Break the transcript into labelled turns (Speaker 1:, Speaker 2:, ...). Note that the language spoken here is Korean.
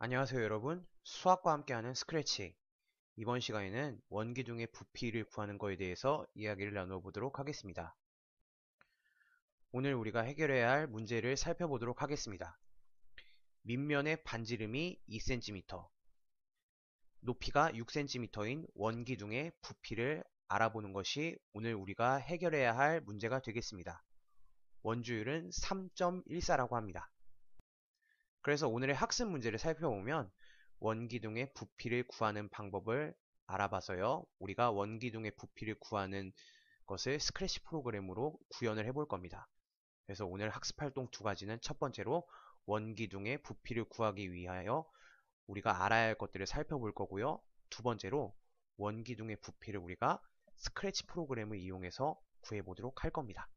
Speaker 1: 안녕하세요 여러분 수학과 함께하는 스크래치 이번 시간에는 원기둥의 부피를 구하는 것에 대해서 이야기를 나누어보도록 하겠습니다 오늘 우리가 해결해야 할 문제를 살펴보도록 하겠습니다 밑면의 반지름이 2cm 높이가 6cm인 원기둥의 부피를 알아보는 것이 오늘 우리가 해결해야 할 문제가 되겠습니다 원주율은 3.14라고 합니다 그래서 오늘의 학습 문제를 살펴보면 원기둥의 부피를 구하는 방법을 알아봐서요. 우리가 원기둥의 부피를 구하는 것을 스크래치 프로그램으로 구현을 해볼 겁니다. 그래서 오늘 학습 활동 두 가지는 첫 번째로 원기둥의 부피를 구하기 위하여 우리가 알아야 할 것들을 살펴볼 거고요. 두 번째로 원기둥의 부피를 우리가 스크래치 프로그램을 이용해서 구해보도록 할 겁니다.